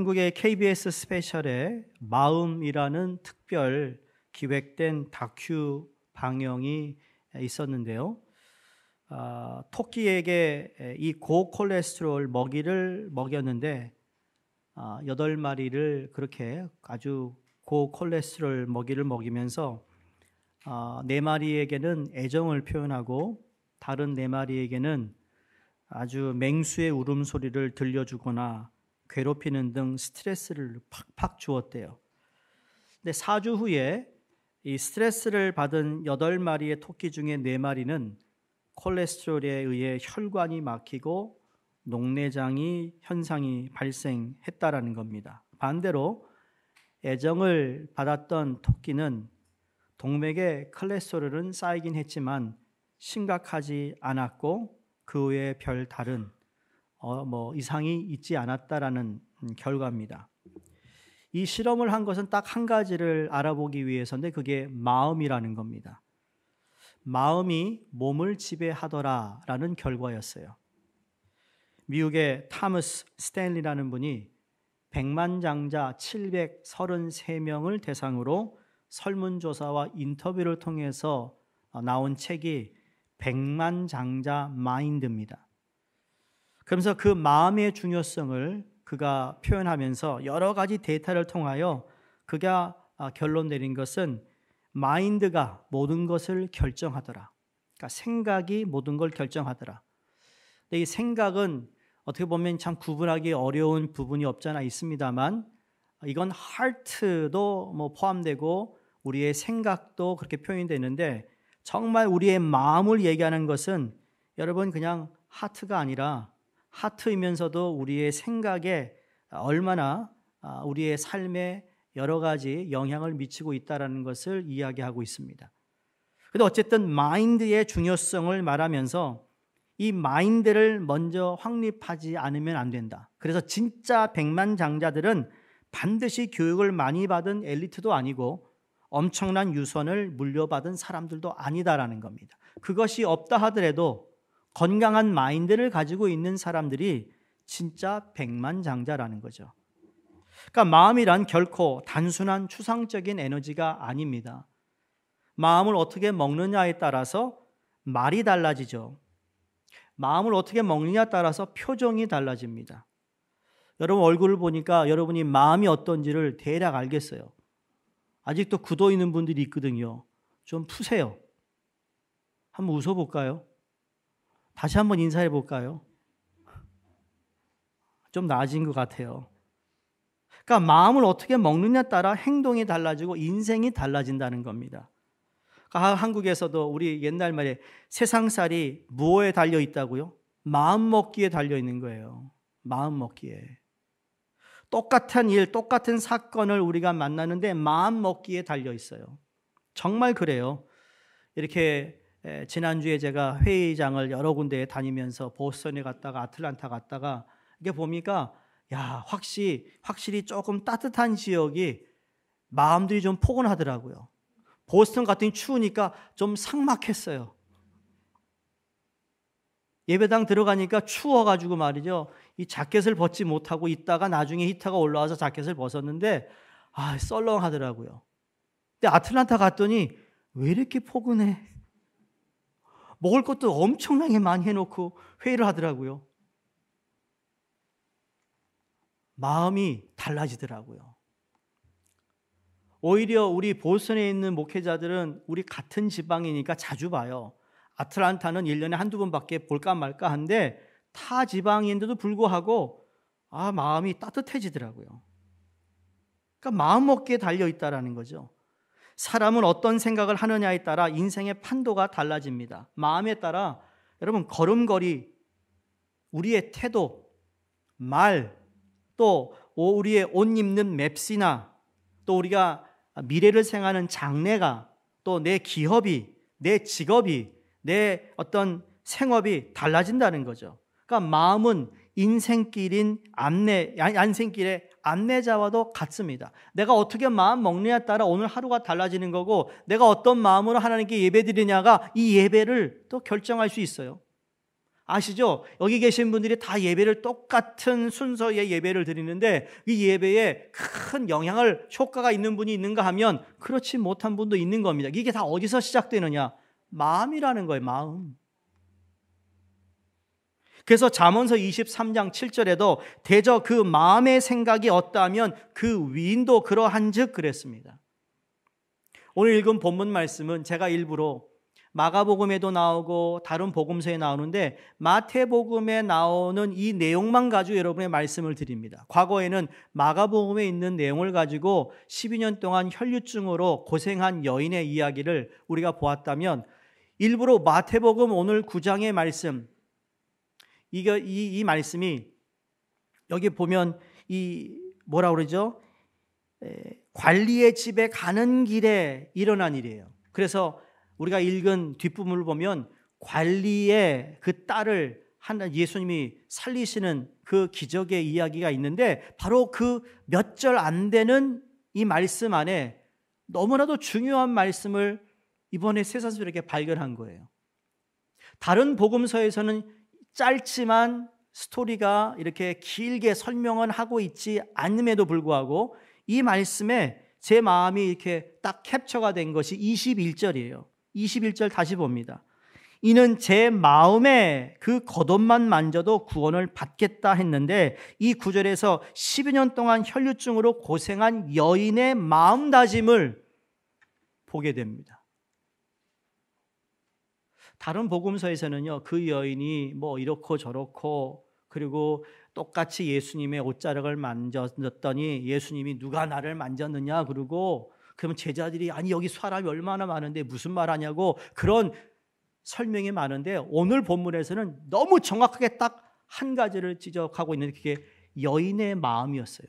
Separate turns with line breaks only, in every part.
한국의 KBS 스페셜의 마음이라는 특별 기획된 다큐 방영이 있었는데요. 아, 토끼에게 이 고콜레스테롤 먹이를 먹였는데 아, 8마리를 그렇게 아주 고콜레스테롤 먹이를 먹이면서 아, 4마리에게는 애정을 표현하고 다른 4마리에게는 아주 맹수의 울음소리를 들려주거나 괴롭히는 등 스트레스를 팍팍 주었대요. 근데 4주 후에 이 스트레스를 받은 8마리의 토끼 중에 4마리는 콜레스테롤에 의해 혈관이 막히고 녹내장이 현상이 발생했다라는 겁니다. 반대로 애정을 받았던 토끼는 동맥에 콜레스테롤은 쌓이긴 했지만 심각하지 않았고 그 외에 별 다른 어, 뭐 이상이 있지 않았다라는 음, 결과입니다. 이 실험을 한 것은 딱 한 가지를 알아보기 위해서인데 그게 마음이라는 겁니다. 마음이 몸을 지배하더라라는 결과였어요. 미국의 타머스 스탠리라는 분이 백만 장자 733명을 대상으로 설문조사와 인터뷰를 통해서 어, 나온 책이 백만 장자 마인드입니다. 그러면서 그 마음의 중요성을 그가 표현하면서 여러 가지 데이터를 통하여 그가 아, 결론 내린 것은 마인드가 모든 것을 결정하더라. 그러니까 생각이 모든 걸 결정하더라. 근데 이 생각은 어떻게 보면 참 구분하기 어려운 부분이 없잖아 있습니다만 이건 하트도 뭐 포함되고 우리의 생각도 그렇게 표현이 되는데 정말 우리의 마음을 얘기하는 것은 여러분 그냥 하트가 아니라 하트이면서도 우리의 생각에 얼마나 아, 우리의 삶에 여러 가지 영향을 미치고 있다라는 것을 이야기하고 있습니다. 근데 어쨌든 마인드의 중요성을 말하면서 이 마인드를 먼저 확립하지 않으면 안 된다. 그래서 진짜 백만 장자들은 반드시 교육을 많이 받은 엘리트도 아니고 엄청난 유선을 물려받은 사람들도 아니다라는 겁니다. 그것이 없다 하더라도 건강한 마인드를 가지고 있는 사람들이 진짜 백만장자라는 거죠. 그러니까 마음이란 결코 단순한 추상적인 에너지가 아닙니다. 마음을 어떻게 먹느냐에 따라서 말이 달라지죠. 마음을 어떻게 먹느냐에 따라서 표정이 달라집니다. 여러분 얼굴을 보니까 여러분이 마음이 어떤지를 대략 알겠어요. 아직도 굳어 있는 분들이 있거든요. 좀 푸세요. 한번 웃어볼까요? 다시 한번 인사해 볼까요? 좀 나아진 것 같아요. 그러니까 마음을 어떻게 먹느냐 에 따라 행동이 달라지고 인생이 달라진다는 겁니다. 그러니까 한국에서도 우리 옛날 말에 세상살이 무엇에 달려 있다고요? 마음 먹기에 달려 있는 거예요. 마음 먹기에. 똑같은 일, 똑같은 사건을 우리가 만나는데 마음 먹기에 달려 있어요. 정말 그래요. 이렇게 예, 지난주에 제가 회의장을 여러 군데에 다니면서 보스턴에 갔다가 아틀란타 갔다가 이게 보니까 야, 확실히 확실히 조금 따뜻한 지역이 마음들이 좀 포근하더라고요. 보스턴 같은 추우니까 좀 상막했어요. 예배당 들어가니까 추워가지고 말이죠. 이 자켓을 벗지 못하고 있다가 나중에 히터가 올라와서 자켓을 벗었는데 아 썰렁하더라고요. 근데 아틀란타 갔더니 왜 이렇게 포근해? 먹을 것도 엄청나게 많이 해놓고 회의를 하더라고요. 마음이 달라지더라고요. 오히려 우리 보스턴에 있는 목회자들은 우리 같은 지방이니까 자주 봐요. 아틀란타는 1년에 한두 번밖에 볼까 말까 한데 타 지방인데도 불구하고 아, 마음이 따뜻해지더라고요. 그러니까 마음 먹기에 달려 있다라는 거죠. 사람은 어떤 생각을 하느냐에 따라 인생의 판도가 달라집니다. 마음에 따라 여러분 걸음걸이, 우리의 태도, 말, 또 우리의 옷 입는 맵시나 또 우리가 미래를 생하는 장래가 또 내 기업이 내 직업이 내 어떤 생업이 달라진다는 거죠. 그러니까 마음은 인생길인 안내 안생길의 안내자와도 같습니다. 내가 어떻게 마음 먹느냐에 따라 오늘 하루가 달라지는 거고 내가 어떤 마음으로 하나님께 예배드리냐가 이 예배를 또 결정할 수 있어요. 아시죠? 여기 계신 분들이 다 예배를 똑같은 순서의 예배를 드리는데 이 예배에 큰 영향을 효과가 있는 분이 있는가 하면 그렇지 못한 분도 있는 겁니다. 이게 다 어디서 시작되느냐? 마음이라는 거예요, 마음. 그래서 잠언서 23장 7절에도 대저 그 마음의 생각이 어떠하면 그 위인도 그러한즉 그랬습니다. 오늘 읽은 본문 말씀은 제가 일부러 마가복음에도 나오고 다른 복음서에 나오는데 마태복음에 나오는 이 내용만 가지고 여러분의 말씀을 드립니다. 과거에는 마가복음에 있는 내용을 가지고 12년 동안 혈류증으로 고생한 여인의 이야기를 우리가 보았다면 일부러 마태복음 오늘 9장의 말씀 이거 이, 이 말씀이 여기 보면 이 뭐라 그러죠? 에, 관리의 집에 가는 길에 일어난 일이에요. 그래서 우리가 읽은 뒷부분을 보면 관리의 그 딸을 하나 예수님이 살리시는 그 기적의 이야기가 있는데 바로 그 몇 절 안 되는 이 말씀 안에 너무나도 중요한 말씀을 이번에 세사스에게 발견한 거예요. 다른 복음서에서는 짧지만 스토리가 이렇게 길게 설명은 하고 있지 않음에도 불구하고 이 말씀에 제 마음이 이렇게 딱 캡처가 된 것이 21절이에요. 21절 다시 봅니다. 이는 제 마음에 그 겉옷만 만져도 구원을 받겠다 했는데 이 구절에서 12년 동안 혈류증으로 고생한 여인의 마음다짐을 보게 됩니다. 다른 복음서에서는요, 그 여인이 뭐 이렇고 저렇고 그리고 똑같이 예수님의 옷자락을 만졌더니 예수님이 누가 나를 만졌느냐 그러고 그럼 제자들이 아니 여기 사람이 얼마나 많은데 무슨 말 하냐고 그런 설명이 많은데 오늘 본문에서는 너무 정확하게 딱 한 가지를 지적하고 있는 그게 여인의 마음이었어요.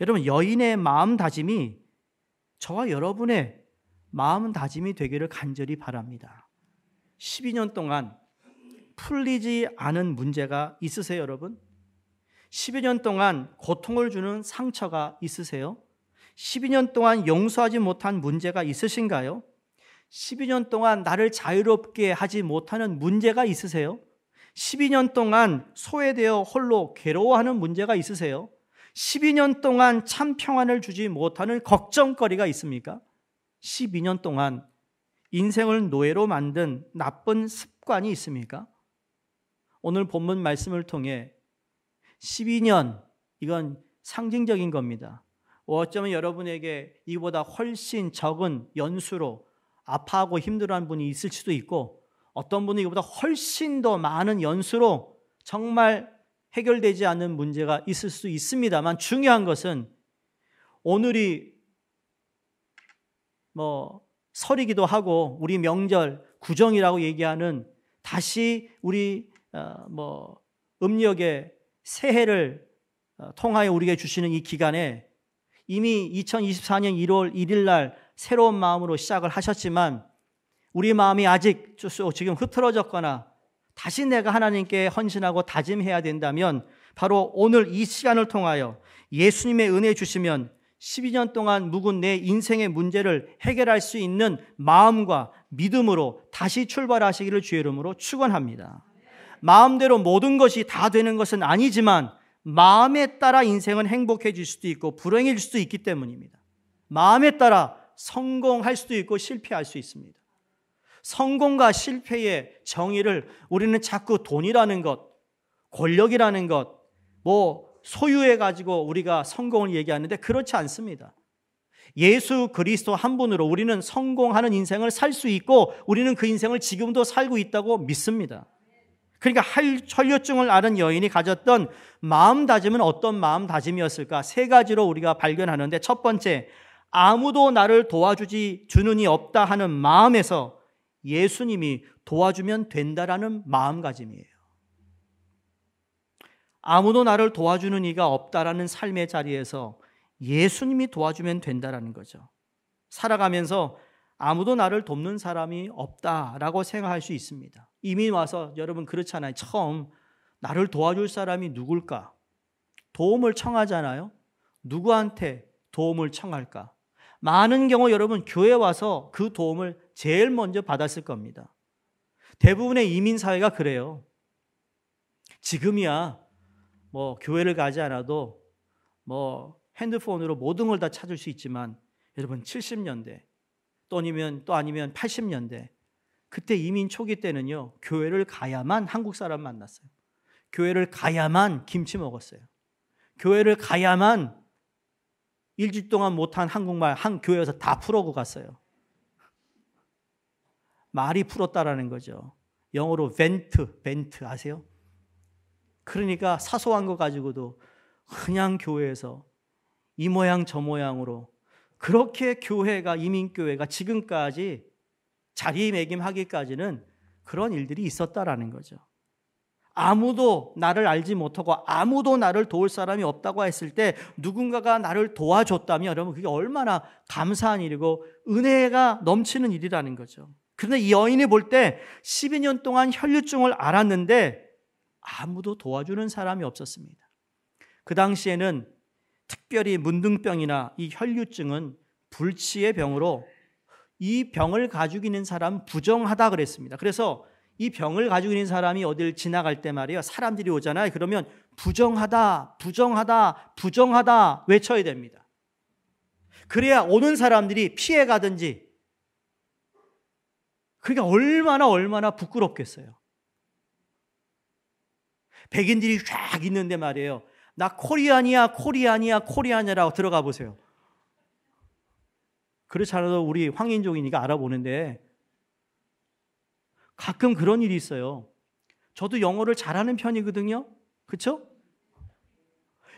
여러분 여인의 마음다짐이 저와 여러분의 마음다짐이 되기를 간절히 바랍니다. 12년 동안 풀리지 않은 문제가 있으세요, 여러분? 12년 동안 고통을 주는 상처가 있으세요? 12년 동안 용서하지 못한 문제가 있으신가요? 12년 동안 나를 자유롭게 하지 못하는 문제가 있으세요? 12년 동안 소외되어 홀로 괴로워하는 문제가 있으세요? 12년 동안 참 평안을 주지 못하는 걱정거리가 있습니까? 12년 동안 인생을 노예로 만든 나쁜 습관이 있습니까? 오늘 본문 말씀을 통해 12년, 이건 상징적인 겁니다. 어쩌면 여러분에게 이보다 훨씬 적은 연수로 아파하고 힘들어하는 분이 있을 수도 있고 어떤 분은 이보다 훨씬 더 많은 연수로 정말 해결되지 않는 문제가 있을 수 있습니다만 중요한 것은 오늘이 뭐 설이기도 하고 우리 명절 구정이라고 얘기하는 다시 우리 어, 뭐 음력의 새해를 어, 통하여 우리에게 주시는 이 기간에 이미 2024년 1월 1일 날 새로운 마음으로 시작을 하셨지만 우리 마음이 아직 지금 흐트러졌거나 다시 내가 하나님께 헌신하고 다짐해야 된다면 바로 오늘 이 시간을 통하여 예수님의 은혜 주시면 12년 동안 묵은 내 인생의 문제를 해결할 수 있는 마음과 믿음으로 다시 출발하시기를 주의 이름으로 축원합니다. 마음대로 모든 것이 다 되는 것은 아니지만 마음에 따라 인생은 행복해질 수도 있고 불행해질 수도 있기 때문입니다. 마음에 따라 성공할 수도 있고 실패할 수 있습니다. 성공과 실패의 정의를 우리는 자꾸 돈이라는 것, 권력이라는 것, 뭐 소유해 가지고 우리가 성공을 얘기하는데 그렇지 않습니다. 예수 그리스도 한 분으로 우리는 성공하는 인생을 살 수 있고 우리는 그 인생을 지금도 살고 있다고 믿습니다. 그러니까 할, 혈류증을 아는 여인이 가졌던 마음다짐은 어떤 마음다짐이었을까? 세 가지로 우리가 발견하는데 첫 번째, 아무도 나를 도와주지 주는 이 없다 하는 마음에서 예수님이 도와주면 된다라는 마음가짐이에요. 아무도 나를 도와주는 이가 없다라는 삶의 자리에서 예수님이 도와주면 된다라는 거죠. 살아가면서 아무도 나를 돕는 사람이 없다라고 생각할 수 있습니다. 이민 와서 여러분 그렇잖아요. 처음 나를 도와줄 사람이 누굴까? 도움을 청하잖아요. 누구한테 도움을 청할까? 많은 경우 여러분 교회 와서 그 도움을 제일 먼저 받았을 겁니다. 대부분의 이민 사회가 그래요. 지금이야 뭐 교회를 가지 않아도 뭐 핸드폰으로 모든 걸 다 찾을 수 있지만 여러분 70년대 또 아니면 또 아니면 80년대 그때 이민 초기 때는요 교회를 가야만 한국 사람 만났어요. 교회를 가야만 김치 먹었어요. 교회를 가야만 일주일 동안 못한 한국말 한 교회에서 다 풀어고 갔어요. 말이 풀었다라는 거죠. 영어로 vent vent 아세요? 그러니까 사소한 거 가지고도 그냥 교회에서 이 모양 저 모양으로 그렇게 교회가 이민교회가 지금까지 자리매김하기까지는 그런 일들이 있었다라는 거죠. 아무도 나를 알지 못하고 아무도 나를 도울 사람이 없다고 했을 때 누군가가 나를 도와줬다면 여러분 그게 얼마나 감사한 일이고 은혜가 넘치는 일이라는 거죠. 그런데 이 여인이 볼 때 12년 동안 혈류증을 알았는데 아무도 도와주는 사람이 없었습니다. 그 당시에는 특별히 문둥병이나 이 혈류증은 불치의 병으로 이 병을 가지고 있는 사람 부정하다 그랬습니다. 그래서 이 병을 가지고 있는 사람이 어딜 지나갈 때 말이에요. 사람들이 오잖아요. 그러면 부정하다, 부정하다, 부정하다 외쳐야 됩니다. 그래야 오는 사람들이 피해 가든지 그게 그러니까 얼마나 얼마나 부끄럽겠어요. 백인들이 쫙 있는데 말이에요. 나 코리안이야, 코리안이야, 코리안이라고 들어가 보세요. 그렇지 않아도 우리 황인종이니까 알아보는데 가끔 그런 일이 있어요. 저도 영어를 잘하는 편이거든요. 그렇죠?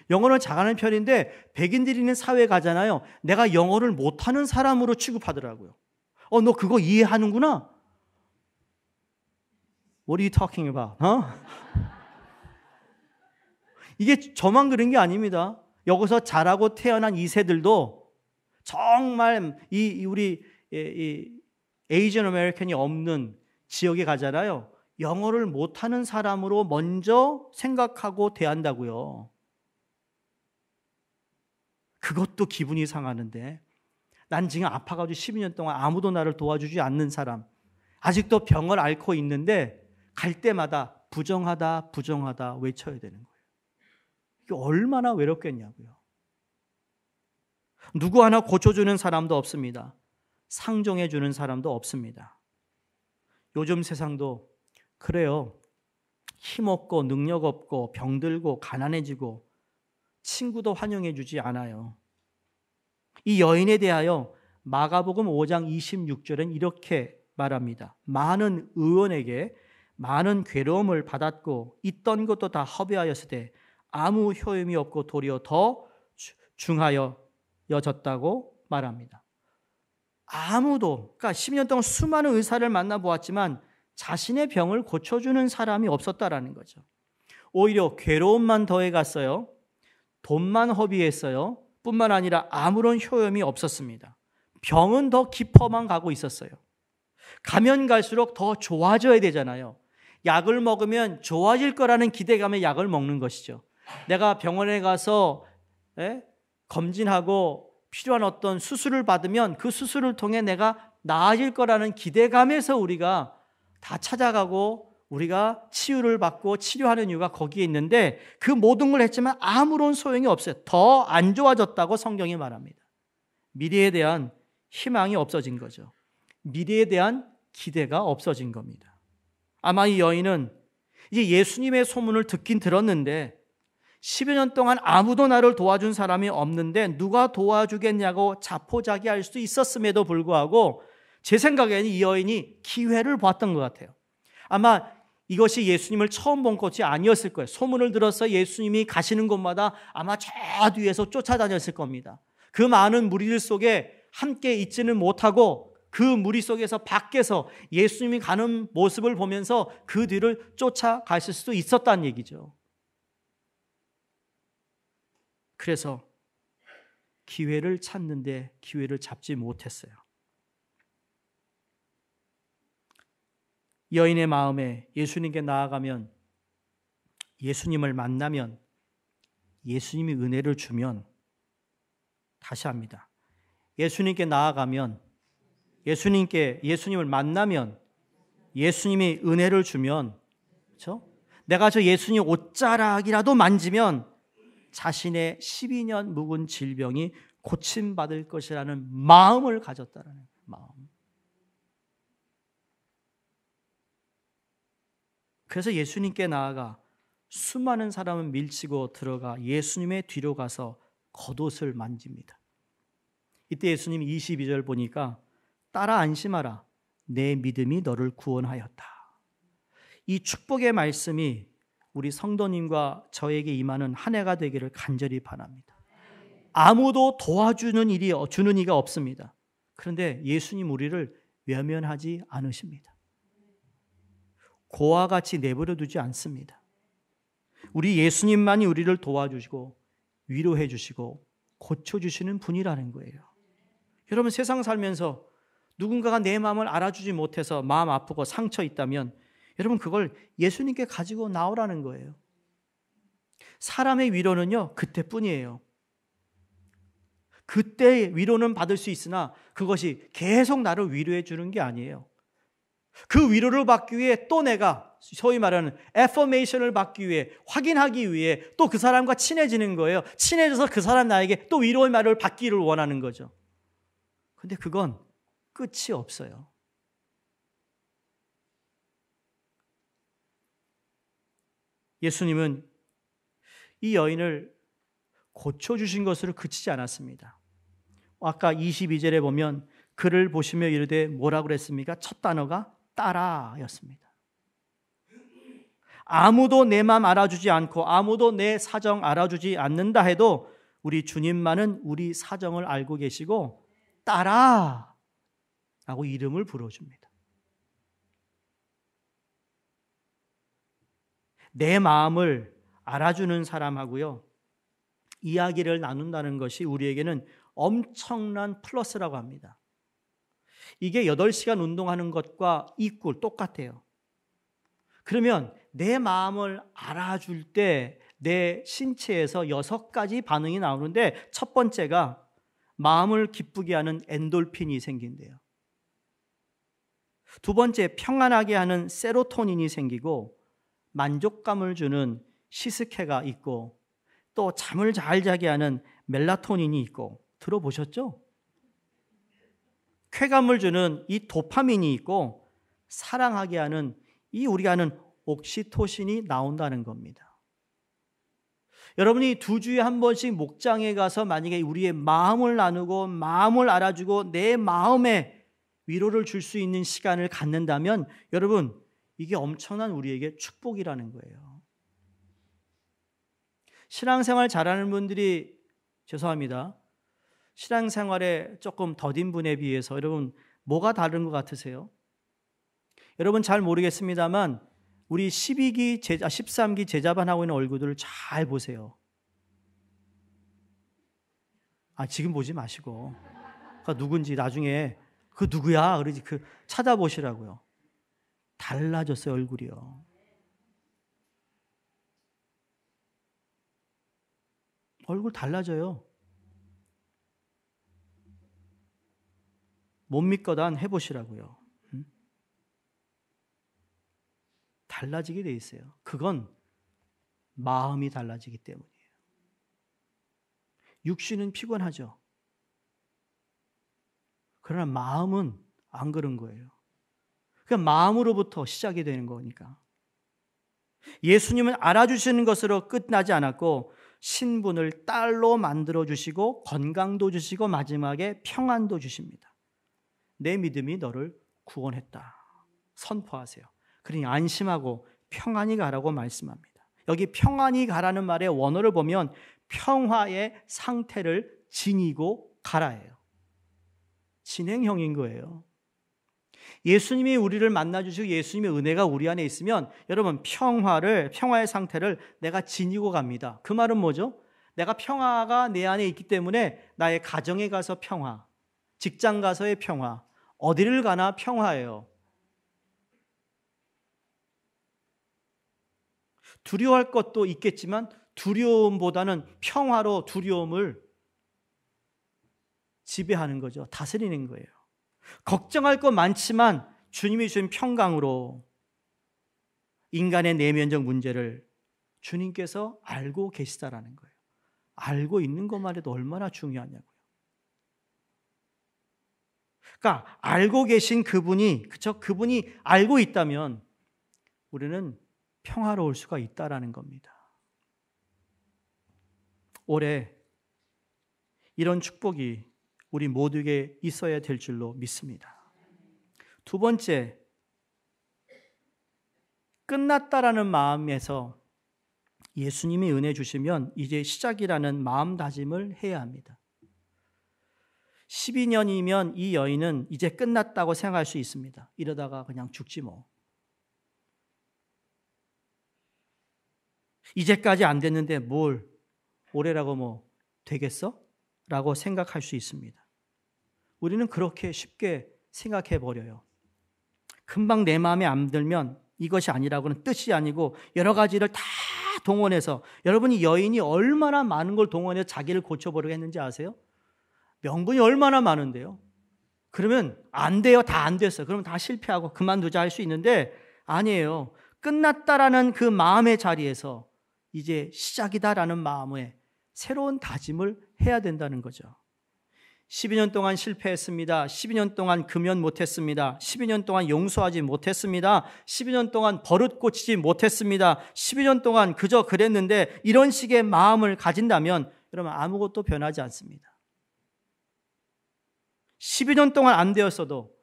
영어를 잘하는 편인데 백인들이 있는 사회 에 가잖아요. 내가 영어를 못하는 사람으로 취급하더라고요. 어, 너 그거 이해하는구나. What are you talking about? 어? 이게 저만 그런 게 아닙니다. 여기서 자라고 태어난 이세들도 정말 이 우리 에이전 예, 아메리칸이 없는 지역에 가잖아요. 영어를 못하는 사람으로 먼저 생각하고 대한다고요. 그것도 기분이 상하는데 난 지금 아파가지고 12년 동안 아무도 나를 도와주지 않는 사람 아직도 병을 앓고 있는데 갈 때마다 부정하다 부정하다 외쳐야 되는 거예요. 얼마나 외롭겠냐고요. 누구 하나 고쳐주는 사람도 없습니다. 상정해주는 사람도 없습니다. 요즘 세상도 그래요. 힘없고 능력없고 병들고 가난해지고 친구도 환영해주지 않아요. 이 여인에 대하여 마가복음 5장 2 6절은 이렇게 말합니다. 많은 의원에게 많은 괴로움을 받았고 있던 것도 다허비하였으되 아무 효임이 없고 도리어 더 중하여졌다고 여 말합니다. 아무도, 그러니까 10년 동안 수많은 의사를 만나보았지만 자신의 병을 고쳐주는 사람이 없었다라는 거죠. 오히려 괴로움만 더해갔어요. 돈만 허비했어요. 뿐만 아니라 아무런 효염이 없었습니다. 병은 더 깊어만 가고 있었어요. 가면 갈수록 더 좋아져야 되잖아요. 약을 먹으면 좋아질 거라는 기대감에 약을 먹는 것이죠. 내가 병원에 가서 에? 예, 검진하고 필요한 어떤 수술을 받으면 그 수술을 통해 내가 나아질 거라는 기대감에서 우리가 다 찾아가고 우리가 치유를 받고 치료하는 이유가 거기에 있는데 그 모든 걸 했지만 아무런 소용이 없어요. 더 안 좋아졌다고 성경이 말합니다. 미래에 대한 희망이 없어진 거죠. 미래에 대한 기대가 없어진 겁니다. 아마 이 여인은 이제 예수님의 소문을 듣긴 들었는데 10여 년 동안 아무도 나를 도와준 사람이 없는데 누가 도와주겠냐고 자포자기 할수 있었음에도 불구하고 제 생각에는 이 여인이 기회를 봤던 것 같아요. 아마 이것이 예수님을 처음 본 것이 아니었을 거예요. 소문을 들어서 예수님이 가시는 곳마다 아마 저 뒤에서 쫓아다녔을 겁니다. 그 많은 무리들 속에 함께 있지는 못하고 그 무리 속에서 밖에서 예수님이 가는 모습을 보면서 그 뒤를 쫓아가실 수도 있었다는 얘기죠. 그래서 기회를 찾는데 기회를 잡지 못했어요. 여인의 마음에 예수님께 나아가면 예수님을 만나면 예수님이 은혜를 주면 다시 합니다. 예수님께 나아가면 예수님께 예수님을 만나면 예수님이 은혜를 주면 그 내가 저 예수님 옷자락이라도 만지면 자신의 12년 묵은 질병이 고침받을 것이라는 마음을 가졌다라는 마음. 그래서 예수님께 나아가 수많은 사람은 밀치고 들어가 예수님의 뒤로 가서 겉옷을 만집니다. 이때 예수님 22절 보니까 따라 안심하라. 내 믿음이 너를 구원하였다. 이 축복의 말씀이 우리 성도님과 저에게 임하는 한 해가 되기를 간절히 바랍니다. 아무도 도와주는 일이 주는 이가 없습니다. 그런데 예수님 우리를 외면하지 않으십니다. 고와 같이 내버려 두지 않습니다. 우리 예수님만이 우리를 도와주시고 위로해 주시고 고쳐 주시는 분이라는 거예요. 여러분 세상 살면서 누군가가 내 마음을 알아주지 못해서 마음 아프고 상처 있다면 여러분 그걸 예수님께 가지고 나오라는 거예요. 사람의 위로는요 그때뿐이에요. 그때 위로는 받을 수 있으나 그것이 계속 나를 위로해 주는 게 아니에요. 그 위로를 받기 위해 또 내가 소위 말하는 affirmation을 받기 위해 확인하기 위해 또 그 사람과 친해지는 거예요. 친해져서 그 사람 나에게 또 위로의 말을 받기를 원하는 거죠. 근데 그건 끝이 없어요. 예수님은 이 여인을 고쳐주신 것으로 그치지 않았습니다. 아까 22절에 보면 그를 보시며 이르되 뭐라고 그랬습니까? 첫 단어가 따라였습니다. 아무도 내마 알아주지 않고 아무도 내 사정 알아주지 않는다 해도 우리 주님만은 우리 사정을 알고 계시고 따라 라고 이름을 불러줍니다. 내 마음을 알아주는 사람하고요. 이야기를 나눈다는 것이 우리에게는 엄청난 플러스라고 합니다. 이게 8시간 운동하는 것과 이꿀 똑같아요. 그러면 내 마음을 알아줄 때 내 신체에서 여섯 가지 반응이 나오는데 첫 번째가 마음을 기쁘게 하는 엔돌핀이 생긴대요. 두 번째 평안하게 하는 세로토닌이 생기고 만족감을 주는 시스케가 있고 또 잠을 잘 자게 하는 멜라토닌이 있고 들어보셨죠? 쾌감을 주는 이 도파민이 있고 사랑하게 하는 이 우리가 아는 옥시토신이 나온다는 겁니다. 여러분이 두 주에 한 번씩 목장에 가서 만약에 우리의 마음을 나누고 마음을 알아주고 내 마음에 위로를 줄 수 있는 시간을 갖는다면 여러분 이게 엄청난 우리에게 축복이라는 거예요. 신앙생활 잘하는 분들이 죄송합니다. 신앙생활에 조금 더딘 분에 비해서 여러분 뭐가 다른 것 같으세요? 여러분 잘 모르겠습니다만 우리 12기 제자 13기 아, 제자반 하고 있는 얼굴들을 잘 보세요. 아 지금 보지 마시고 그 누군지 나중에 그 누구야 그러지 그 찾아보시라고요. 달라졌어요, 얼굴이요. 얼굴 달라져요. 못 믿거든 해보시라고요. 달라지게 돼 있어요. 그건 마음이 달라지기 때문이에요. 육신은 피곤하죠. 그러나 마음은 안 그런 거예요. 그냥 마음으로부터 시작이 되는 거니까. 예수님은 알아주시는 것으로 끝나지 않았고 신분을 딸로 만들어 주시고 건강도 주시고 마지막에 평안도 주십니다. 내 믿음이 너를 구원했다. 선포하세요. 그러니 안심하고 평안히 가라고 말씀합니다. 여기 평안히 가라는 말의 원어를 보면 평화의 상태를 지니고 가라예요. 진행형인 거예요. 예수님이 우리를 만나 주시고 예수님의 은혜가 우리 안에 있으면 여러분 평화를 평화의 상태를 내가 지니고 갑니다. 그 말은 뭐죠? 내가 평화가 내 안에 있기 때문에 나의 가정에 가서 평화, 직장 가서의 평화, 어디를 가나 평화예요. 두려워할 것도 있겠지만 두려움보다는 평화로 두려움을 지배하는 거죠. 다스리는 거예요. 걱정할 것 많지만 주님이 주신 평강으로 인간의 내면적 문제를 주님께서 알고 계시다라는 거예요. 알고 있는 것만 해도 얼마나 중요하냐고요. 그러니까 알고 계신 그분이 그쵸 그분이 알고 있다면 우리는 평화로울 수가 있다라는 겁니다. 올해 이런 축복이 우리 모두에게 있어야 될 줄로 믿습니다. 두 번째, 끝났다라는 마음에서 예수님이 은혜 주시면 이제 시작이라는 마음다짐을 해야 합니다. 12년이면 이 여인은 이제 끝났다고 생각할 수 있습니다. 이러다가 그냥 죽지 뭐. 이제까지 안 됐는데 뭘 올해라고 뭐 되겠어? 라고 생각할 수 있습니다. 우리는 그렇게 쉽게 생각해 버려요. 금방 내 마음에 안 들면 이것이 아니라고는 뜻이 아니고 여러 가지를 다 동원해서 여러분이 여인이 얼마나 많은 걸동원해 자기를 고쳐버리겠는지 아세요? 명분이 얼마나 많은데요. 그러면 안 돼요. 다 안 됐어. 그럼 다 실패하고 그만두자 할 수 있는데 아니에요. 끝났다라는 그 마음의 자리에서 이제 시작이다라는 마음에 새로운 다짐을 해야 된다는 거죠. 12년 동안 실패했습니다. 12년 동안 금연 못했습니다. 12년 동안 용서하지 못했습니다. 12년 동안 버릇 고치지 못했습니다. 12년 동안 그저 그랬는데 이런 식의 마음을 가진다면 여러분 아무것도 변하지 않습니다. 12년 동안 안 되었어도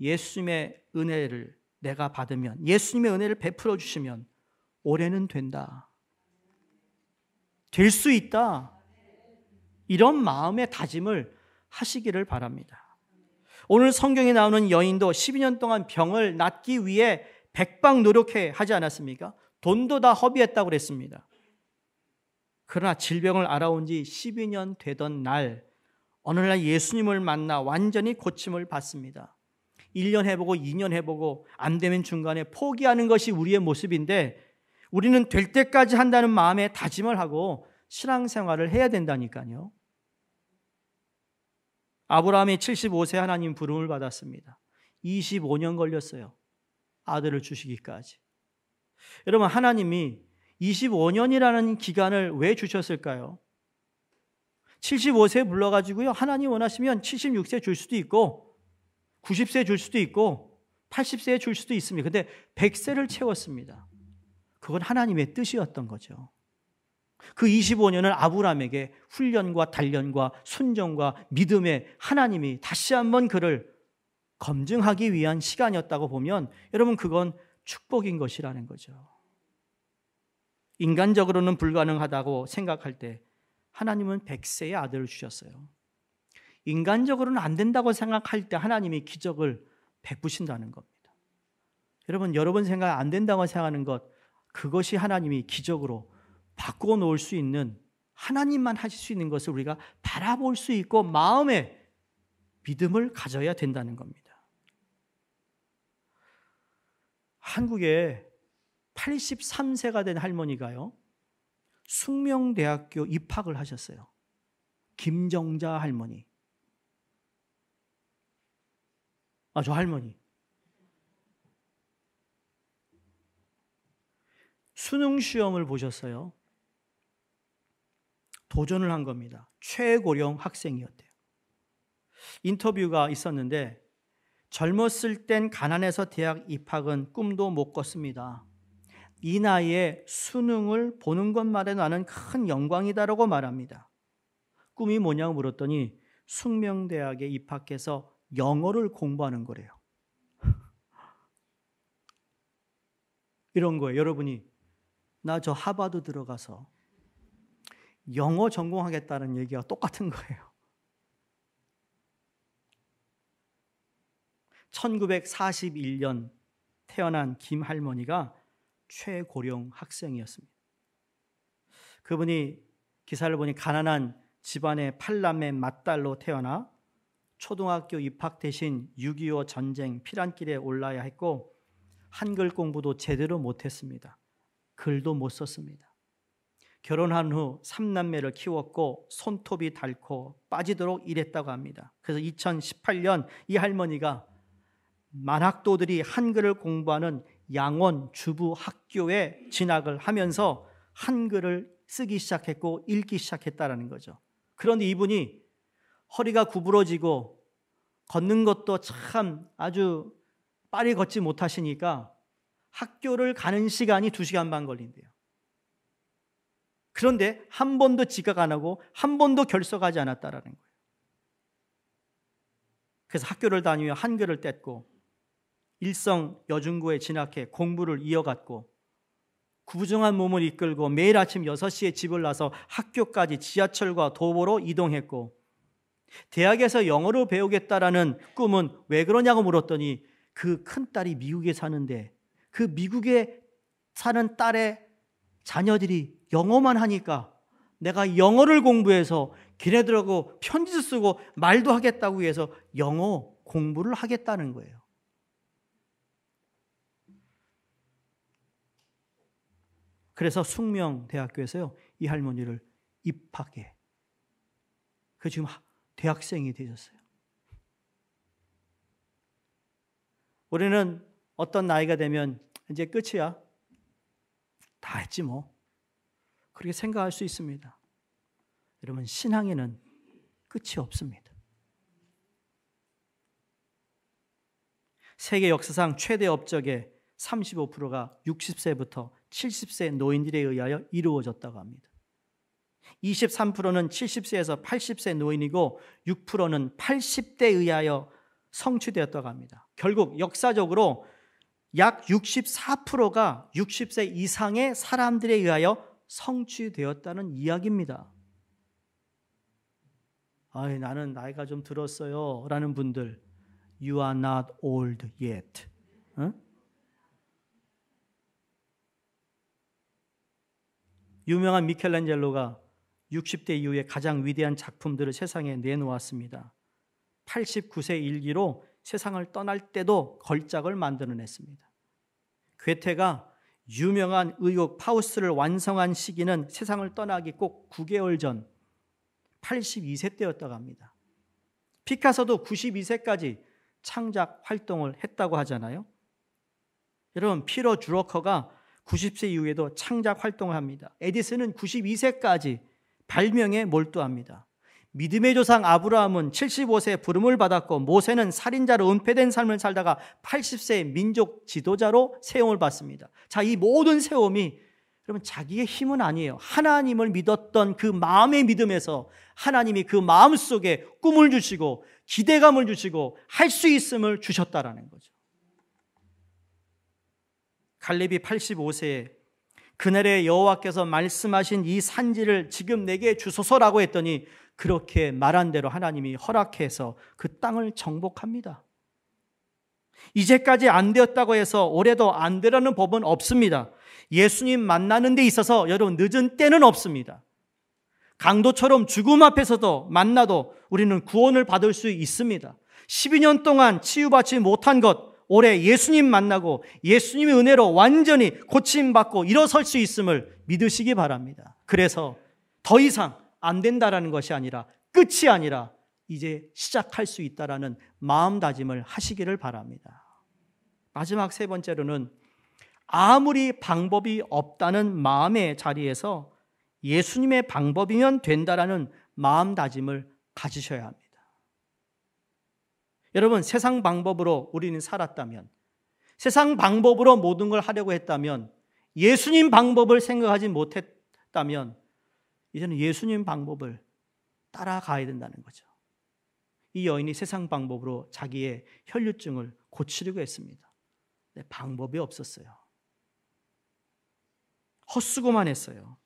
예수님의 은혜를 내가 받으면 예수님의 은혜를 베풀어 주시면 올해는 된다. 될 수 있다. 이런 마음의 다짐을 하시기를 바랍니다. 오늘 성경에 나오는 여인도 12년 동안 병을 낫기 위해 백방 노력해 하지 않았습니까? 돈도 다 허비했다고 그랬습니다. 그러나 질병을 알아온 지 12년 되던 날 어느 날 예수님을 만나 완전히 고침을 받습니다. 1년 해보고 2년 해보고 안 되면 중간에 포기하는 것이 우리의 모습인데 우리는 될 때까지 한다는 마음에 다짐을 하고 신앙생활을 해야 된다니까요. 아브라함이 75세 하나님 부름을 받았습니다. 25년 걸렸어요. 아들을 주시기까지. 여러분, 하나님이 25년이라는 기간을 왜 주셨을까요? 75세 불러가지고요. 하나님 원하시면 76세 줄 수도 있고, 90세 줄 수도 있고, 80세에 줄 수도 있습니다. 근데 100세를 채웠습니다. 그건 하나님의 뜻이었던 거죠. 그 25년을 아브람에게 훈련과 단련과 순정과 믿음의 하나님이 다시 한번 그를 검증하기 위한 시간이었다고 보면 여러분 그건 축복인 것이라는 거죠. 인간적으로는 불가능하다고 생각할 때 하나님은 백세의 아들을 주셨어요. 인간적으로는 안 된다고 생각할 때 하나님이 기적을 베푸신다는 겁니다. 여러분 여러분 생각 안 된다고 생각하는 것 그것이 하나님이 기적으로 바꾸어 놓을 수 있는 하나님만 하실 수 있는 것을 우리가 바라볼 수 있고 마음에 믿음을 가져야 된다는 겁니다. 한국에 83세가 된 할머니가요. 숙명대학교 입학을 하셨어요. 김정자 할머니. 아, 저 할머니. 수능 시험을 보셨어요. 도전을 한 겁니다. 최고령 학생이었대요. 인터뷰가 있었는데 젊었을 땐 가난해서 대학 입학은 꿈도 못 꿨습니다. 이 나이에 수능을 보는 것만에 나는 큰 영광이다라고 말합니다. 꿈이 뭐냐고 물었더니 숙명대학에 입학해서 영어를 공부하는 거래요. 이런 거예요. 여러분이 나 저 하바드 들어가서 영어 전공하겠다는 얘기와 똑같은 거예요. 1941년 태어난 김 할머니가 최고령 학생이었습니다. 그분이 기사를 보니 가난한 집안의 팔남매 맏딸로 태어나 초등학교 입학 대신 6.25 전쟁 피란길에 올라야 했고 한글 공부도 제대로 못했습니다. 글도 못 썼습니다. 결혼한 후 3남매를 키웠고 손톱이 닳고 빠지도록 일했다고 합니다. 그래서 2018년 이 할머니가 만학도들이 한글을 공부하는 양원 주부 학교에 진학을 하면서 한글을 쓰기 시작했고 읽기 시작했다라는 거죠. 그런데 이분이 허리가 구부러지고 걷는 것도 참 아주 빨리 걷지 못하시니까 학교를 가는 시간이 2시간 반 걸린대요. 그런데 한 번도 지각 안 하고 한 번도 결석하지 않았다라는 거예요. 그래서 학교를 다니며 한글을 뗐고 일성 여중고에 진학해 공부를 이어갔고 구부정한 몸을 이끌고 매일 아침 6시에 집을 나서 학교까지 지하철과 도보로 이동했고 대학에서 영어를 배우겠다라는 꿈은 왜 그러냐고 물었더니 그 큰딸이 미국에 사는데 그 미국에 사는 딸의 자녀들이 영어만 하니까 내가 영어를 공부해서 걔네들하고 편지도 쓰고 말도 하겠다고 해서 영어 공부를 하겠다는 거예요. 그래서 숙명대학교에서요, 이 할머니를 입학해. 그 지금 대학생이 되셨어요. 우리는 어떤 나이가 되면 이제 끝이야. 다 했지 뭐. 그렇게 생각할 수 있습니다. 여러분, 신앙에는 끝이 없습니다. 세계 역사상 최대 업적의 35%가 60세부터 70세 노인들에 의하여 이루어졌다고 합니다. 23%는 70세에서 80세 노인이고 6%는 80대에 의하여 성취되었다고 합니다. 결국 역사적으로 약 64%가 60세 이상의 사람들에 의하여 성취되었다는 이야기입니다. 아, 나는 나이가 좀 들었어요. 라는 분들, you are not old yet. 응? 유명한 미켈란젤로가 60대 이후에 가장 위대한 작품들을 세상에 내놓았습니다. 89세 일기로 세상을 떠날 때도 걸작을 만들어냈습니다. 괴테가 유명한 의혹 파우스를 완성한 시기는 세상을 떠나기 꼭 9개월 전 82세 때였다고 합니다. 피카소도 92세까지 창작 활동을 했다고 하잖아요. 여러분 피로 주로커가 90세 이후에도 창작 활동을 합니다. 에디슨은 92세까지 발명에 몰두합니다. 믿음의 조상 아브라함은 75세 부름을 받았고 모세는 살인자로 은폐된 삶을 살다가 80세 민족 지도자로 세움을 받습니다. 자, 이 모든 세움이 그러면 자기의 힘은 아니에요. 하나님을 믿었던 그 마음의 믿음에서 하나님이 그 마음 속에 꿈을 주시고 기대감을 주시고 할 수 있음을 주셨다라는 거죠. 갈렙이 85세에 그날에 여호와께서 말씀하신 이 산지를 지금 내게 주소서라고 했더니 그렇게 말한 대로 하나님이 허락해서 그 땅을 정복합니다. 이제까지 안 되었다고 해서 올해도 안 되라는 법은 없습니다. 예수님 만나는 데 있어서 여러분 늦은 때는 없습니다. 강도처럼 죽음 앞에서도 만나도 우리는 구원을 받을 수 있습니다. 12년 동안 치유받지 못한 것, 올해 예수님 만나고 예수님의 은혜로 완전히 고침받고 일어설 수 있음을 믿으시기 바랍니다. 그래서 더 이상 안 된다라는 것이 아니라 끝이 아니라 이제 시작할 수 있다라는 마음다짐을 하시기를 바랍니다. 마지막 세 번째로는 아무리 방법이 없다는 마음의 자리에서 예수님의 방법이면 된다라는 마음다짐을 가지셔야 합니다. 여러분, 세상 방법으로 우리는 살았다면, 세상 방법으로 모든 걸 하려고 했다면, 예수님 방법을 생각하지 못했다면, 이제는 예수님 방법을 따라가야 된다는 거죠. 이 여인이 세상 방법으로 자기의 혈류증을 고치려고 했습니다. 근데 방법이 없었어요. 헛수고만 했어요.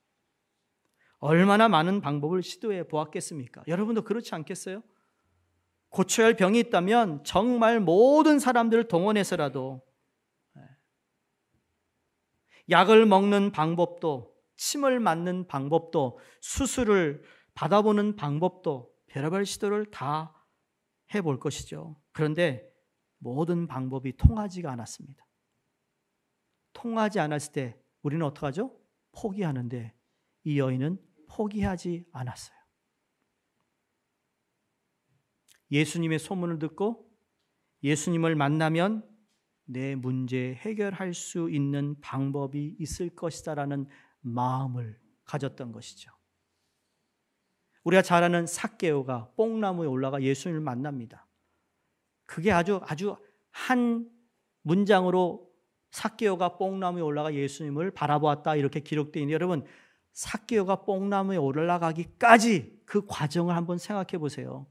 얼마나 많은 방법을 시도해 보았겠습니까? 여러분도 그렇지 않겠어요? 고쳐야 할 병이 있다면 정말 모든 사람들을 동원해서라도 예, 약을 먹는 방법도 침을 맞는 방법도 수술을 받아보는 방법도 별의별 시도를 다 해볼 것이죠. 그런데 모든 방법이 통하지가 않았습니다. 통하지 않았을 때 우리는 어떡하죠? 포기하는데 이 여인은 포기하지 않았어요. 예수님의 소문을 듣고 예수님을 만나면 내 문제 해결할 수 있는 방법이 있을 것이다라는 마음을 가졌던 것이죠. 우리가 잘 아는 사케오가 뽕나무에 올라가 예수님을 만납니다. 그게 아주 아주 한 문장으로 사케오가 뽕나무에 올라가 예수님을 바라보았다 이렇게 기록되어 있는데 여러분 사케오가 뽕나무에 올라가기까지 그 과정을 한번 생각해 보세요.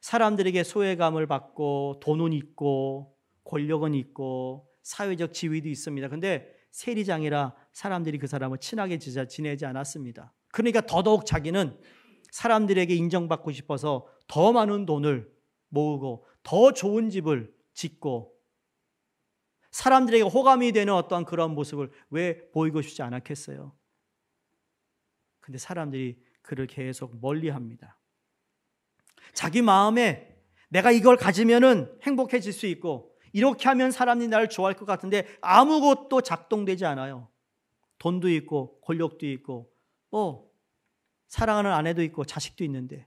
사람들에게 소외감을 받고 돈은 있고 권력은 있고 사회적 지위도 있습니다. 그런데 세리장이라 사람들이 그 사람을 친하게 지내지 않았습니다. 그러니까 더더욱 자기는 사람들에게 인정받고 싶어서 더 많은 돈을 모으고 더 좋은 집을 짓고 사람들에게 호감이 되는 어떠한 그런 모습을 왜 보이고 싶지 않았겠어요? 근데 사람들이 그를 계속 멀리 합니다. 자기 마음에 내가 이걸 가지면은 행복해질 수 있고 이렇게 하면 사람들이 나를 좋아할 것 같은데 아무것도 작동되지 않아요. 돈도 있고 권력도 있고 뭐 사랑하는 아내도 있고 자식도 있는데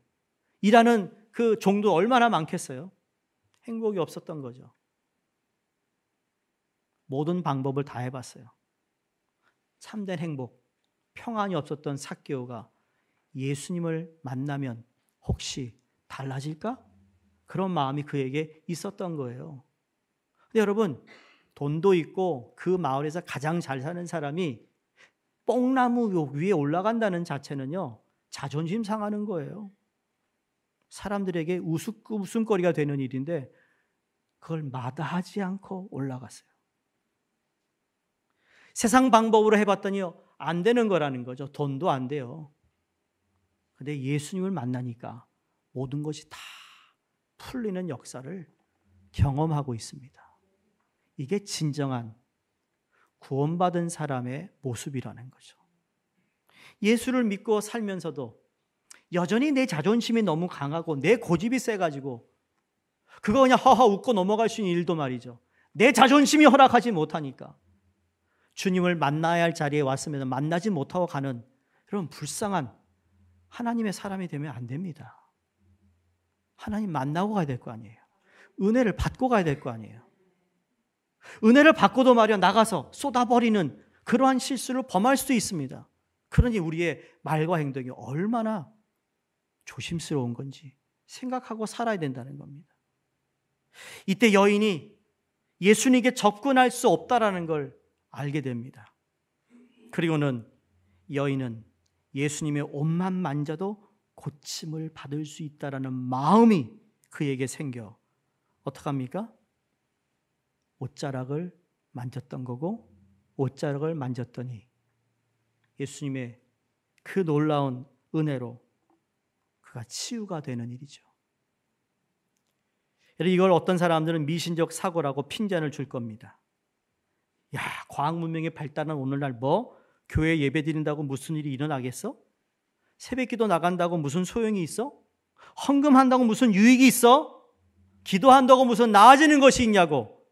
일하는 그 종도 얼마나 많겠어요? 행복이 없었던 거죠. 모든 방법을 다 해봤어요. 참된 행복, 평안이 없었던 사케오가 예수님을 만나면 혹시 달라질까? 그런 마음이 그에게 있었던 거예요. 근데 여러분, 돈도 있고 그 마을에서 가장 잘 사는 사람이 뽕나무 위에 올라간다는 자체는요, 자존심 상하는 거예요. 사람들에게 웃음거리가 되는 일인데, 그걸 마다하지 않고 올라갔어요. 세상 방법으로 해봤더니요, 안 되는 거라는 거죠. 돈도 안 돼요. 근데 예수님을 만나니까 모든 것이 다 풀리는 역사를 경험하고 있습니다. 이게 진정한 구원받은 사람의 모습이라는 거죠. 예수를 믿고 살면서도 여전히 내 자존심이 너무 강하고 내 고집이 세가지고 그거 그냥 허허 웃고 넘어갈 수 있는 일도 말이죠. 내 자존심이 허락하지 못하니까 주님을 만나야 할 자리에 왔으면 만나지 못하고 가는 그런 불쌍한 하나님의 사람이 되면 안 됩니다. 하나님 만나고 가야 될 거 아니에요. 은혜를 받고 가야 될 거 아니에요. 은혜를 받고도 말이야 나가서 쏟아버리는 그러한 실수를 범할 수도 있습니다. 그러니 우리의 말과 행동이 얼마나 조심스러운 건지 생각하고 살아야 된다는 겁니다. 이때 여인이 예수님께 접근할 수 없다라는 걸 알게 됩니다. 그리고는 여인은 예수님의 옷만 만져도 고침을 받을 수 있다라는 마음이 그에게 생겨 어떡합니까? 옷자락을 만졌던 거고 옷자락을 만졌더니 예수님의 그 놀라운 은혜로 그가 치유가 되는 일이죠. 이걸 어떤 사람들은 미신적 사고라고 핀잔을 줄 겁니다. 야, 과학 문명의 발달은 오늘날 뭐 교회 예배 드린다고 무슨 일이 일어나겠어? 새벽기도 나간다고 무슨 소용이 있어? 헌금한다고 무슨 유익이 있어? 기도한다고 무슨 나아지는 것이 있냐고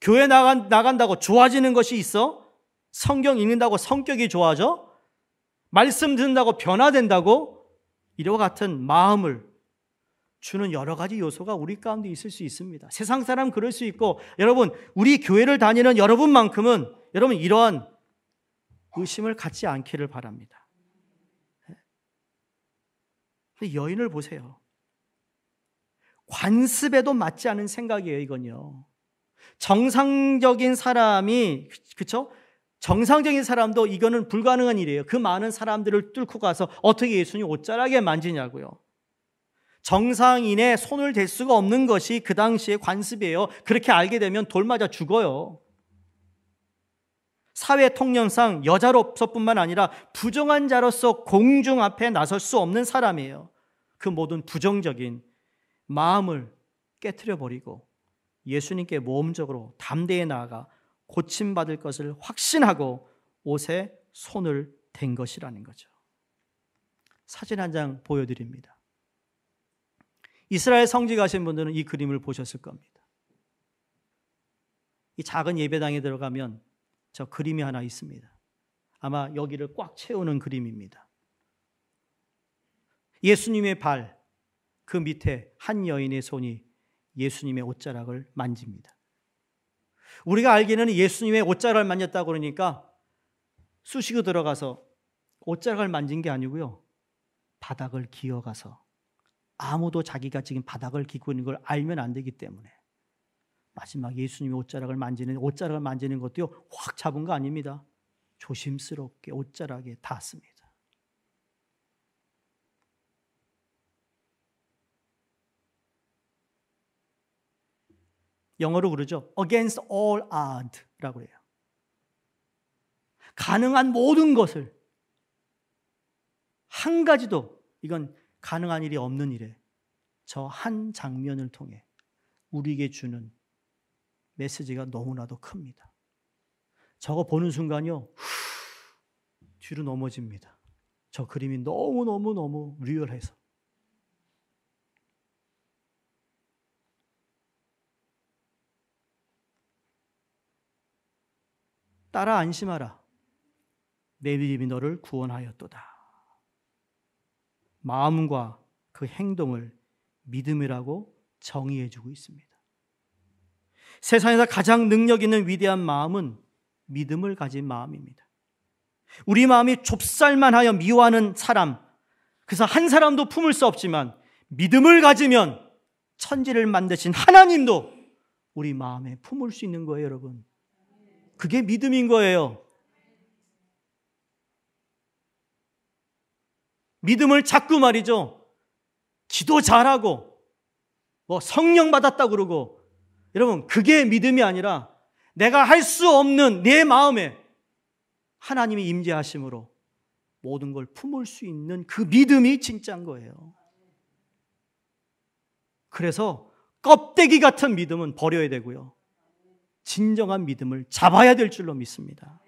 교회 나간, 나간다고 좋아지는 것이 있어? 성경 읽는다고 성격이 좋아져? 말씀 듣는다고 변화된다고? 이와 같은 마음을 주는 여러 가지 요소가 우리 가운데 있을 수 있습니다. 세상 사람 그럴 수 있고, 여러분, 우리 교회를 다니는 여러분만큼은 여러분 이러한 의심을 갖지 않기를 바랍니다. 여인을 보세요. 관습에도 맞지 않은 생각이에요, 이건요. 정상적인 사람이 그쵸? 정상적인 사람도 이거는 불가능한 일이에요. 그 많은 사람들을 뚫고 가서 어떻게 예수님 옷자락에 만지냐고요. 정상인의 손을 댈 수가 없는 것이 그 당시의 관습이에요. 그렇게 알게 되면 돌 맞아 죽어요. 사회 통념상 여자로서뿐만 아니라 부정한 자로서 공중 앞에 나설 수 없는 사람이에요. 그 모든 부정적인 마음을 깨뜨려 버리고 예수님께 모험적으로 담대히 나아가 고침받을 것을 확신하고 옷에 손을 댄 것이라는 거죠. 사진 한 장 보여드립니다. 이스라엘 성지 가신 분들은 이 그림을 보셨을 겁니다. 이 작은 예배당에 들어가면 저 그림이 하나 있습니다. 아마 여기를 꽉 채우는 그림입니다. 예수님의 발, 그 밑에 한 여인의 손이 예수님의 옷자락을 만집니다. 우리가 알기에는 예수님의 옷자락을 만졌다고 그러니까 수식고 들어가서 옷자락을 만진 게 아니고요. 바닥을 기어가서 아무도 자기가 지금 바닥을 기고 있는 걸 알면 안 되기 때문에 마지막 예수님의 옷자락을 만지는 옷자락을 만지는 것도요. 확 잡은 거 아닙니다. 조심스럽게 옷자락에 닿습니다. 영어로 그러죠. against all odd라고 해요. 가능한 모든 것을 한 가지도 이건 가능한 일이 없는 일에 저 한 장면을 통해 우리에게 주는 메시지가 너무나도 큽니다. 저거 보는 순간요, 후, 뒤로 넘어집니다. 저 그림이 너무너무너무 리얼해서. 따라 안심하라. 내 믿음이 너를 구원하였도다. 마음과 그 행동을 믿음이라고 정의해 주고 있습니다. 세상에서 가장 능력 있는 위대한 마음은 믿음을 가진 마음입니다. 우리 마음이 좁쌀만 하여 미워하는 사람, 그래서 한 사람도 품을 수 없지만 믿음을 가지면 천지를 만드신 하나님도 우리 마음에 품을 수 있는 거예요, 여러분. 그게 믿음인 거예요. 믿음을 자꾸 말이죠. 기도 잘하고, 뭐 성령 받았다 그러고, 여러분, 그게 믿음이 아니라 내가 할 수 없는 내 마음에 하나님이 임재하심으로 모든 걸 품을 수 있는 그 믿음이 진짜인 거예요. 그래서 껍데기 같은 믿음은 버려야 되고요. 진정한 믿음을 잡아야 될 줄로 믿습니다.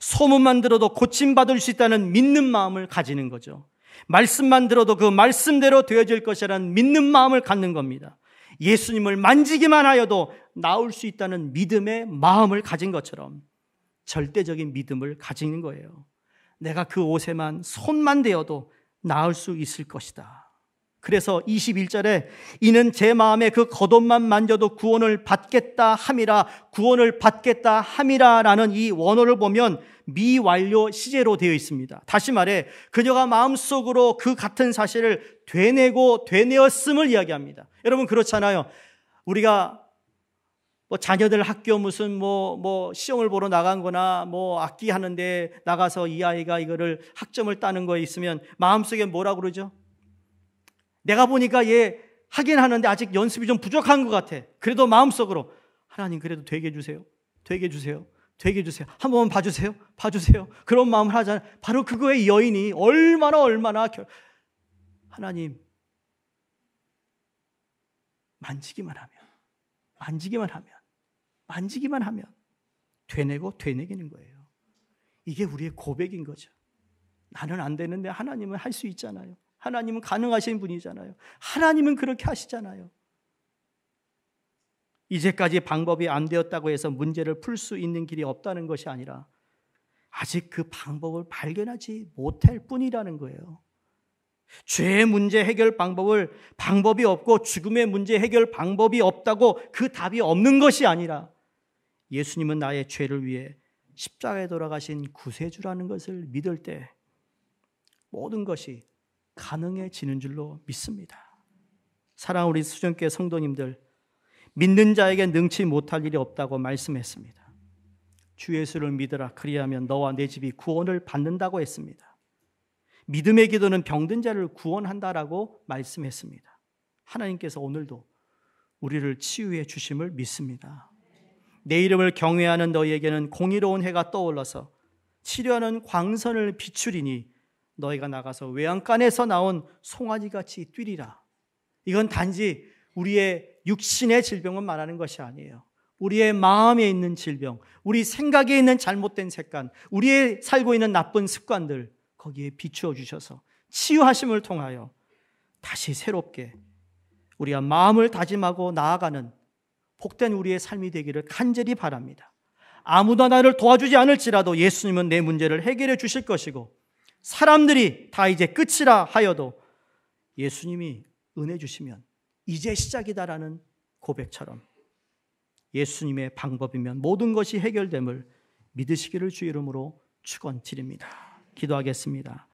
소문만 들어도 고침받을 수 있다는 믿는 마음을 가지는 거죠. 말씀만 들어도 그 말씀대로 되어질 것이라는 믿는 마음을 갖는 겁니다. 예수님을 만지기만 하여도 나올 수 있다는 믿음의 마음을 가진 것처럼 절대적인 믿음을 가지는 거예요. 내가 그 옷에만 손만 대어도 나을 수 있을 것이다. 그래서 21절에 이는 제 마음에 그 겉옷만 만져도 구원을 받겠다 함이라 구원을 받겠다 함이라라는 이 원어를 보면 미완료 시제로 되어 있습니다. 다시 말해 그녀가 마음속으로 그 같은 사실을 되뇌고 되뇌었음을 이야기합니다. 여러분 그렇잖아요. 우리가 뭐 자녀들 학교 무슨 뭐, 뭐 시험을 보러 나간 거나 뭐 악기 하는데 나가서 이 아이가 이거를 학점을 따는 거에 있으면 마음속에 뭐라 그러죠? 내가 보니까 얘 하긴 하는데 아직 연습이 좀 부족한 것 같아. 그래도 마음속으로 하나님 그래도 되게 해주세요. 되게 해주세요. 되게 해주세요. 한 번만 봐주세요. 봐주세요. 그런 마음을 하잖아요. 바로 그거에 여인이 얼마나 얼마나 결... 하나님 만지기만 하면 만지기만 하면 만지기만 하면 되내고되내기는 거예요. 이게 우리의 고백인 거죠. 나는 안 되는데 하나님은 할 수 있잖아요. 하나님은 가능하신 분이잖아요. 하나님은 그렇게 하시잖아요. 이제까지 방법이 안 되었다고 해서 문제를 풀 수 있는 길이 없다는 것이 아니라 아직 그 방법을 발견하지 못할 뿐이라는 거예요. 죄의 문제 해결 방법을 방법이 없고 죽음의 문제 해결 방법이 없다고 그 답이 없는 것이 아니라 예수님은 나의 죄를 위해 십자가에 돌아가신 구세주라는 것을 믿을 때 모든 것이 가능해지는 줄로 믿습니다. 사랑 우리 수준께 성도님들, 믿는 자에게 능치 못할 일이 없다고 말씀했습니다. 주 예수를 믿으라 그리하면 너와 내 집이 구원을 받는다고 했습니다. 믿음의 기도는 병든 자를 구원한다라고 말씀했습니다. 하나님께서 오늘도 우리를 치유해 주심을 믿습니다. 내 이름을 경외하는 너희에게는 공의로운 해가 떠올라서 치료하는 광선을 비추리니 너희가 나가서 외양간에서 나온 송아지 같이 뛰리라. 이건 단지 우리의 육신의 질병을 말하는 것이 아니에요. 우리의 마음에 있는 질병, 우리 생각에 있는 잘못된 색깔, 우리의 살고 있는 나쁜 습관들 거기에 비추어 주셔서 치유하심을 통하여 다시 새롭게 우리가 마음을 다짐하고 나아가는 복된 우리의 삶이 되기를 간절히 바랍니다. 아무도 나를 도와주지 않을지라도 예수님은 내 문제를 해결해 주실 것이고 사람들이 다 이제 끝이라 하여도 예수님이 은혜 주시면 이제 시작이다라는 고백처럼 예수님의 방법이면 모든 것이 해결됨을 믿으시기를 주 이름으로 축원드립니다. 기도하겠습니다.